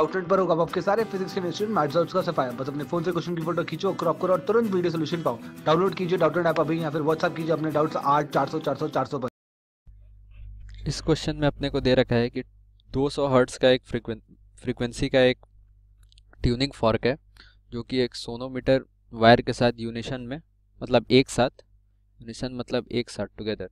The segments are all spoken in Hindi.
आउटलेट पर होगा आपके सारे फिजिक्स केमिस्ट्री मैथ्स और उसका सफाया बस अपने फोन से क्वेश्चन की फोटो खींचो क्रॉप करो और तुरंत वीडियो सोल्यूशन पाओ डाउनलोड कीजिए डाउटलेट ऐप अभी या फिर व्हाट्सअप कीजिए अपने डाउट्स आठ चार सौ चार सौ चार सौ पर इस क्वेश्चन में अपने को दे रखा है कि 200 हर्ट्स का एक फ्रिक्वेंसी का एक ट्यूनिंग फॉर्क है जो कि एक सोनोमीटर वायर के साथ यूनिशन में मतलब एक साथ यूनिशन मतलब एक साथ टुगेदर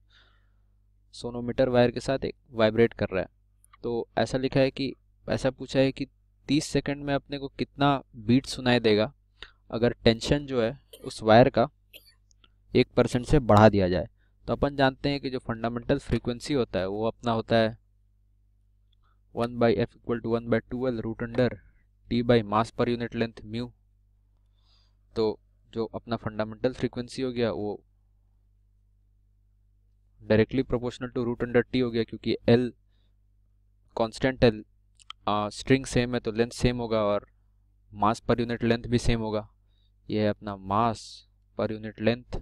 सोनोमीटर वायर के साथ एक वाइब्रेट कर रहा है तो ऐसा लिखा है कि ऐसा पूछा है कि तीस सेकंड में अपने को कितना बीट सुनाई देगा अगर टेंशन जो है उस वायर का एक परसेंट से बढ़ा दिया जाए तो अपन जानते हैं कि जो फंडामेंटल फ्रीक्वेंसी होता है वो अपना होता है one by f equal to one by l root under T by mass per unit length mu तो जो अपना फंडामेंटल फ्रीक्वेंसी हो गया वो directly proportional to root under T हो गया क्योंकि एल कॉन्स्टेंट है स्ट्रिंग सेम है तो लेंथ सेम होगा और मास पर यूनिट लेंथ भी सेम होगा ये है अपना मास पर यूनिट लेंथ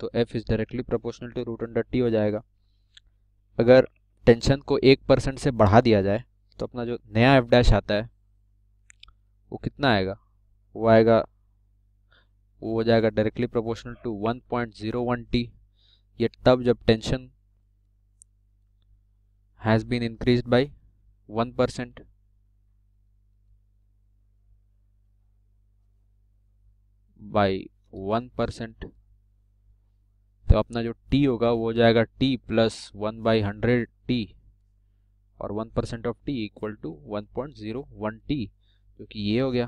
तो f is directly proportional to root under T हो जाएगा अगर टेंशन को एक परसेंट से बढ़ा दिया जाए तो अपना जो नया एफ डैश आता है वो कितना आएगा वो आएगा वो हो जाएगा डायरेक्टली प्रोपोर्शनल टू 1.01 टी ये तब जब tension has been increase by one percent by one percent तो अपना जो टी होगा वो हो जाएगा T plus one by hundred T और one percent of T equal to one point zero one T जो कि ये हो गया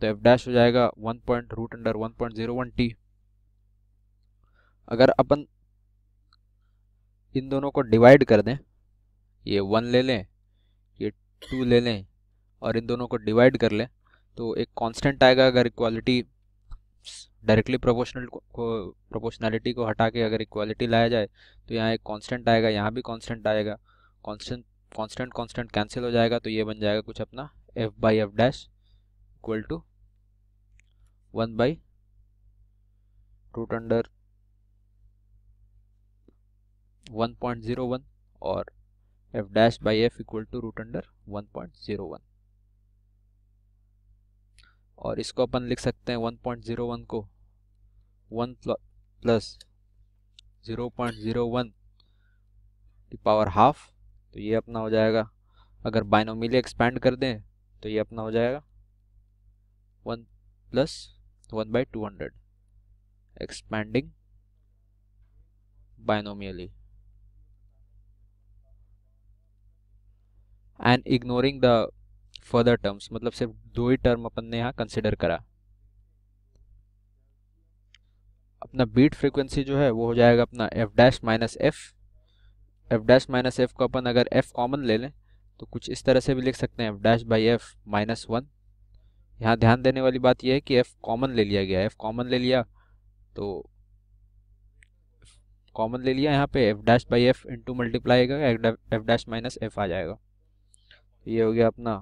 तो एफ डैश हो जाएगा one point root under one point zero one T अगर अपन इन दोनों को डिवाइड कर दें ये वन ले लें टू ले लें और इन दोनों को डिवाइड कर लें तो एक कांस्टेंट आएगा अगर इक्वालिटी डायरेक्टली प्रोपोर्शनल को प्रोपोर्शनैलिटी को हटा के अगर इक्वालिटी लाया जाए तो यहाँ एक कांस्टेंट आएगा यहाँ भी कांस्टेंट आएगा कांस्टेंट कांस्टेंट कांस्टेंट कैंसिल हो जाएगा तो ये बन जाएगा कुछ अपना f by f dash equal to one by root under one point zero one और f dash by f equal to root under 1.01 और इसको अपन लिख सकते हैं 1.01 को 1 प्लस 0.01 की पावर हाफ तो ये अपना हो जाएगा अगर बाइनोमिली एक्सपेंड कर दें तो ये अपना हो जाएगा one plus one by two hundred expanding binomially and ignoring the further terms मतलब सिर्फ दो ही टर्म अपन ने यहाँ कंसिडर करा अपना बीट फ्रीक्वेंसी जो है वो हो जाएगा अपना f dash minus f f dash minus f को अपन अगर एफ कॉमन ले लें तो कुछ इस तरह से भी लिख सकते हैं f dash by f minus one यहाँ ध्यान देने वाली बात यह है कि एफ कॉमन ले लिया गया एफ कॉमन ले लिया तो कॉमन ले लिया यहाँ पे f dash by f into multiply f dash minus f आ जाएगा ये हो गया अपना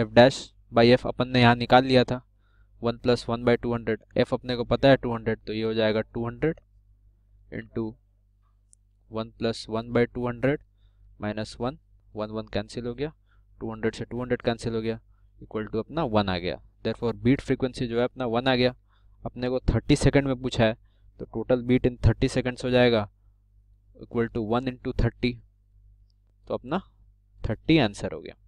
एफ डैश बाई एफ अपन ने यहाँ निकाल लिया था one plus one by two hundred f अपने को पता है टू हंड्रेड तो ये हो जाएगा two hundred into one plus one by two hundred minus one one one cancel हो गया टू हंड्रेड से टू हंड्रेड कैंसिल हो गया इक्वल टू अपना वन आ गया देर फॉर बीट फ्रिक्वेंसी जो है अपना वन आ गया अपने को थर्टी सेकेंड में पूछा है तो total beat in thirty seconds हो जाएगा equal to one into thirty तो अपना थर्टी आंसर हो गया